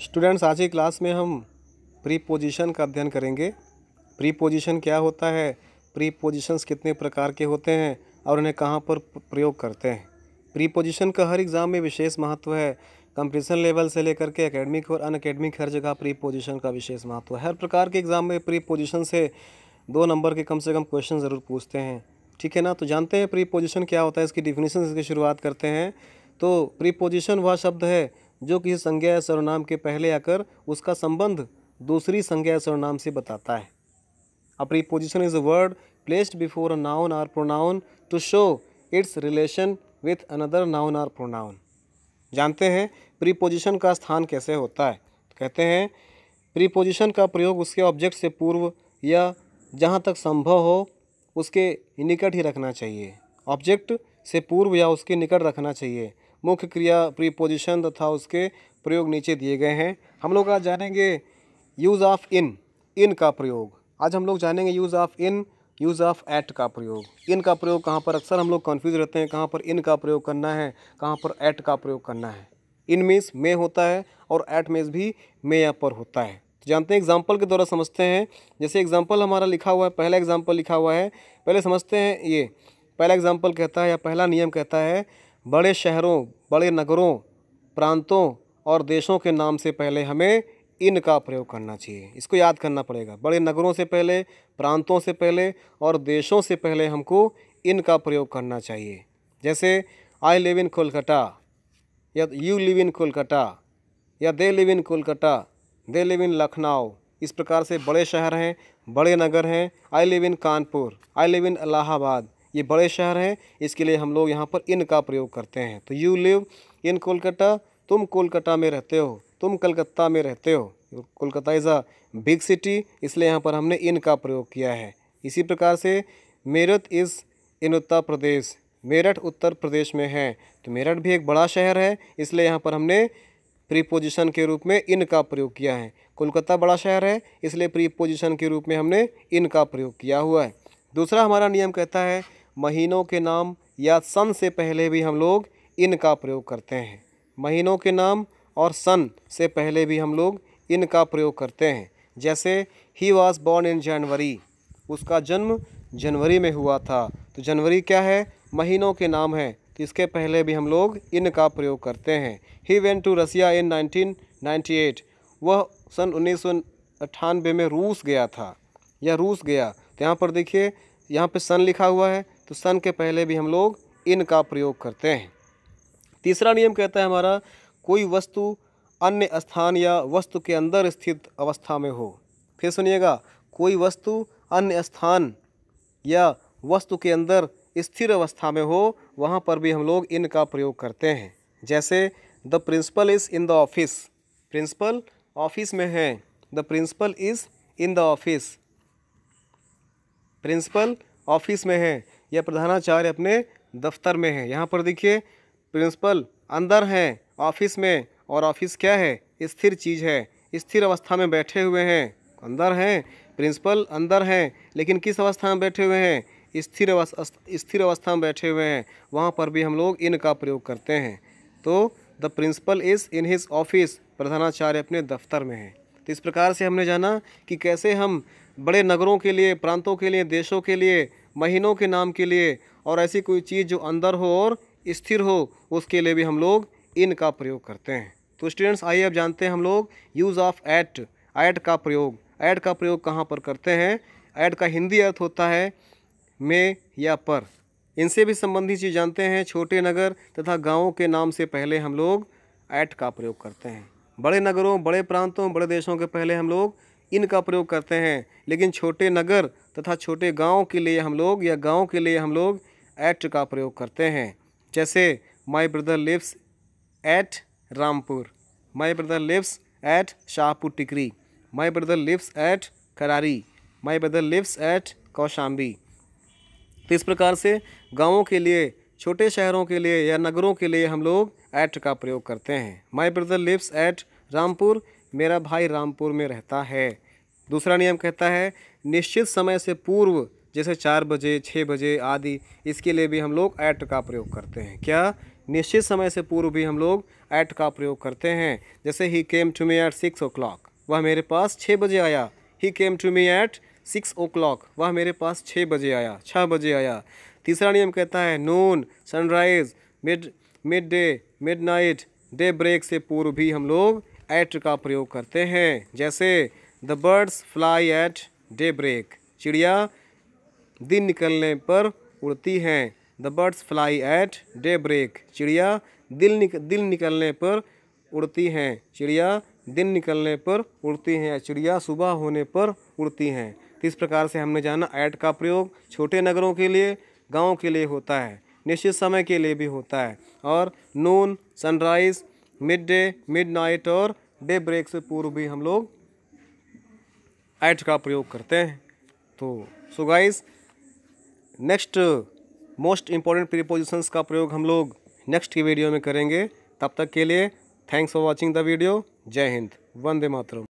students आज की class में हम प्रीपोजिशन का अध्ययन करेंगे प्रीपोजिशन क्या होता है प्रीपोजिशंस कितने प्रकार के होते हैं और उन्हें कहाँ पर प्रयोग करते हैं प्रीपोजिशन का हर एग्ज़ाम में विशेष महत्व है कंपटीशन लेवल से लेकर के एकेडमिक और अनएकेडमिक हर जगह प्रीपोजिशन का विशेष महत्व है हर प्रकार के एग्ज़ाम में प्रीपोजिशन से दो नंबर के कम से कम क्वेश्चन ज़रूर पूछते हैं ठीक है ना तो जानते हैं प्रीपोजिशन क्या होता है इसकी डिफिनीशन इसकी शुरुआत करते हैं तो प्रीपोजिशन वह शब्द है जो किसी संज्ञा या सर्वनाम के पहले आकर उसका संबंध दूसरी संज्ञा या सर्वनाम से बताता है a preposition is a word placed before a noun or pronoun to show its relation with another noun or pronoun जानते हैं प्रीपोजिशन का स्थान कैसे होता है तो कहते हैं प्रीपोजिशन का प्रयोग उसके ऑब्जेक्ट से पूर्व या जहाँ तक संभव हो उसके निकट ही रखना चाहिए ऑब्जेक्ट से पूर्व या उसके निकट रखना चाहिए मुख्य क्रिया प्रीपोजिशन तथा उसके प्रयोग नीचे दिए गए हैं हम लोग आज जानेंगे यूज़ ऑफ इन इन का प्रयोग आज हम लोग जानेंगे use of in use of at का प्रयोग इन का प्रयोग कहाँ पर अक्सर हम लोग कन्फ्यूज रहते हैं कहाँ पर इन का प्रयोग करना है कहाँ पर एट का प्रयोग करना है इन मीन्स मे होता है और एट मीन्स भी मे या पर होता है तो जानते हैं एग्जाम्पल के द्वारा समझते हैं जैसे एग्जाम्पल हमारा लिखा हुआ है पहला एग्जाम्पल लिखा हुआ है पहले समझते हैं ये पहला एग्जाम्पल कहता है या पहला नियम कहता है बड़े शहरों बड़े नगरों प्रांतों और देशों के नाम से पहले हमें इन का प्रयोग करना चाहिए इसको याद करना पड़ेगा बड़े नगरों से पहले प्रांतों से पहले और देशों से पहले हमको इन का प्रयोग करना चाहिए जैसे आई लिव इन कोलकाता या यू लिव इन कोलकाता या they live in Kolkata they live in Lucknow इस प्रकार से बड़े शहर हैं बड़े नगर हैं I live in Kanpur I live in Allahabad ये बड़े शहर हैं इसके लिए हम लोग यहाँ पर इन का प्रयोग करते हैं तो यू लिव इन कोलकाता तुम कोलकाता में रहते हो तुम कलकत्ता में रहते हो Kolkata is a big city इसलिए यहाँ पर हमने इन का प्रयोग किया है इसी प्रकार से मेरठ इज़ इन उत्तर प्रदेश मेरठ उत्तर प्रदेश में है तो मेरठ भी एक बड़ा शहर है इसलिए यहाँ पर हमने प्रीपोजिशन के रूप में इन का प्रयोग किया है कोलकाता बड़ा शहर है इसलिए प्रीपोजिशन के रूप में हमने इन का प्रयोग किया हुआ है दूसरा हमारा नियम कहता है महीनों के नाम या सन से पहले भी हम लोग इन का प्रयोग करते हैं महीनों के नाम और सन से पहले भी हम लोग इन का प्रयोग करते हैं जैसे ही वॉज बॉर्न इन जनवरी उसका जन्म जनवरी में हुआ था तो जनवरी क्या है महीनों के नाम है तो इसके पहले भी हम लोग इन का प्रयोग करते हैं ही वेंट टू रसिया इन 1998 वह सन उन्नीस में रूस गया था या रूस गया तो यहाँ पर देखिए यहाँ पे सन लिखा हुआ है तो सन के पहले भी हम लोग इन का प्रयोग करते हैं तीसरा नियम कहता है हमारा कोई वस्तु अन्य स्थान या वस्तु के अंदर स्थित अवस्था में हो फिर सुनिएगा कोई वस्तु अन्य स्थान या वस्तु के अंदर स्थिर अवस्था में हो वहाँ पर भी हम लोग इन का प्रयोग करते हैं जैसे the principal is in the office principal office में है the principal is in the office principal office में है या प्रधानाचार्य अपने दफ्तर में है यहाँ पर देखिए प्रिंसिपल अंदर हैं ऑफिस में और ऑफिस क्या है स्थिर चीज़ है स्थिर अवस्था में बैठे हुए हैं अंदर हैं प्रिंसिपल अंदर हैं लेकिन किस अवस्था में बैठे हुए हैं स्थिर अवस्था स्थिर अवस्था में बैठे हुए हैं वहाँ पर भी हम लोग इन का प्रयोग करते हैं तो the principal is in his office प्रधानाचार्य अपने दफ्तर में है तो इस प्रकार से हमने जाना कि कैसे हम बड़े नगरों के लिए प्रांतों के लिए देशों के लिए महीनों के नाम के लिए और ऐसी कोई चीज़ जो अंदर हो और स्थिर हो उसके लिए भी हम लोग इन का प्रयोग करते हैं तो स्टूडेंट्स आइए अब जानते हैं हम लोग यूज़ ऑफ ऐट ऐट का प्रयोग ऐट का प्रयोग कहाँ पर करते हैं ऐट का हिंदी अर्थ होता है में या पर इनसे भी संबंधित चीज़ जानते हैं छोटे नगर तथा गांवों के नाम से पहले हम लोग ऐट का प्रयोग करते हैं बड़े नगरों बड़े प्रांतों बड़े देशों के पहले हम लोग इनका प्रयोग करते हैं लेकिन छोटे नगर तथा छोटे गांव के लिए हम लोग या गांव के लिए हम लोग एट का प्रयोग करते हैं जैसे my brother lives at Rampur my brother lives at Shahpur Tikri my brother lives at Karari my brother lives at Kaushambi तो इस प्रकार से गाँवों के लिए छोटे शहरों के लिए या नगरों के लिए हम लोग एट का प्रयोग करते हैं my brother lives at Rampur मेरा भाई रामपुर में रहता है दूसरा नियम कहता है निश्चित समय से पूर्व जैसे चार बजे छः बजे आदि इसके लिए भी हम लोग ऐट का प्रयोग करते हैं क्या निश्चित समय से पूर्व भी हम लोग ऐट का प्रयोग करते हैं जैसे he came to me at six o'clock वह मेरे पास छः बजे आया he came to me at six o'clock वह मेरे पास छः बजे आया छः बजे आया तीसरा नियम कहता है noon sunrise mid midday midnight daybreak से पूर्व भी हम लोग एट का प्रयोग करते हैं जैसे the birds fly at daybreak चिड़िया दिन निकलने पर उड़ती हैं the birds fly at daybreak चिड़िया दिल निक दिल निकलने पर उड़ती हैं चिड़िया दिन निकलने पर उड़ती हैं या चिड़िया सुबह होने पर उड़ती हैं तो इस प्रकार से हमने जाना ऐट का प्रयोग छोटे नगरों के लिए गाँव के लिए होता है निश्चित समय के लिए भी होता है और noon sunrise midday midnight और डे ब्रेक से पूर्व भी हम लोग एट का प्रयोग करते हैं तो so guys next most important prepositions का प्रयोग हम लोग नेक्स्ट की वीडियो में करेंगे तब तक के लिए thanks for watching the video जय हिंद वंदे मातरम